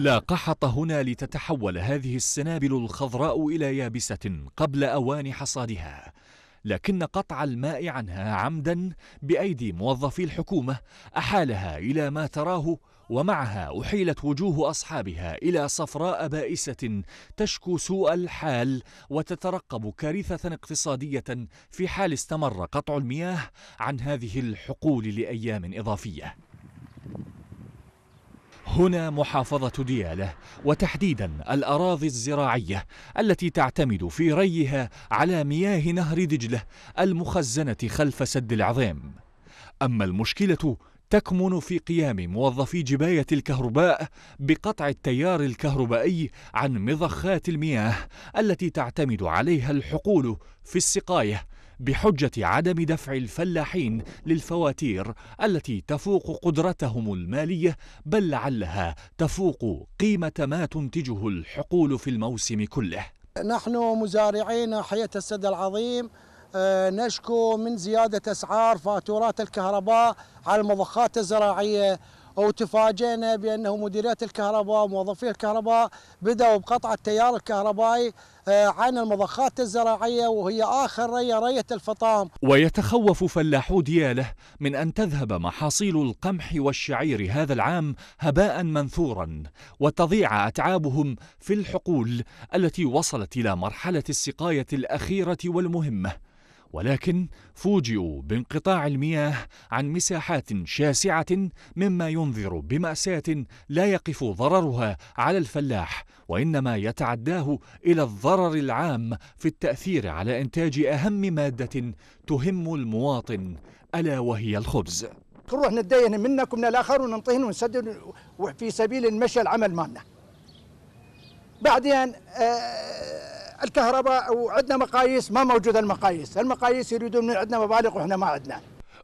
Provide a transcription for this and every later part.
لا قحط هنا لتتحول هذه السنابل الخضراء إلى يابسة قبل أوان حصادها لكن قطع الماء عنها عمدا بأيدي موظفي الحكومة أحالها إلى ما تراه ومعها أحيلت وجوه أصحابها إلى صفراء بائسة تشكو سوء الحال وتترقب كارثة اقتصادية في حال استمر قطع المياه عن هذه الحقول لأيام إضافية هنا محافظة دياله وتحديدا الأراضي الزراعية التي تعتمد في ريها على مياه نهر دجلة المخزنة خلف سد العظيم أما المشكلة تكمن في قيام موظفي جباية الكهرباء بقطع التيار الكهربائي عن مضخات المياه التي تعتمد عليها الحقول في السقاية بحجة عدم دفع الفلاحين للفواتير التي تفوق قدرتهم المالية بل لعلها تفوق قيمة ما تنتجه الحقول في الموسم كله نحن مزارعين ناحية السد العظيم آه، نشكو من زيادة أسعار فاتورات الكهرباء على المضخات الزراعية او تفاجئنا بانه مديريات الكهرباء وموظفي الكهرباء بداوا بقطع التيار الكهربائي آه، عن المضخات الزراعيه وهي اخر ريه ريه الفطام. ويتخوف فلاحو دياله من ان تذهب محاصيل القمح والشعير هذا العام هباء منثورا وتضيع اتعابهم في الحقول التي وصلت الى مرحله السقايه الاخيره والمهمه. ولكن فوجئوا بانقطاع المياه عن مساحات شاسعة مما ينذر بمأساة لا يقف ضررها على الفلاح وإنما يتعداه إلى الضرر العام في التأثير على إنتاج أهم مادة تهم المواطن ألا وهي الخبز نروح نتدين منك ومن الآخر وننطهن ونسدد وفي سبيل المشي العمل مالنا بعدين آه الكهرباء وعندنا مقاييس ما موجودة المقاييس المقاييس يريدون من عندنا مبالغ وإحنا ما عندنا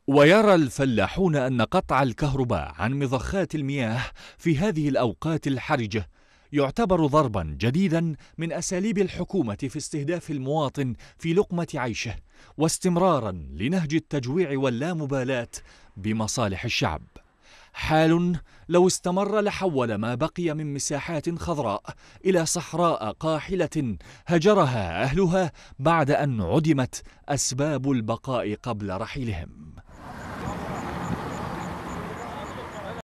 ويرى الفلاحون أن قطع الكهرباء عن مضخات المياه في هذه الأوقات الحرجة يعتبر ضربا جديدا من أساليب الحكومة في استهداف المواطن في لقمة عيشه واستمرارا لنهج التجويع واللامبالاة بمصالح الشعب حال لو استمر لحول ما بقي من مساحات خضراء إلى صحراء قاحلة هجرها أهلها بعد أن عدمت أسباب البقاء قبل رحيلهم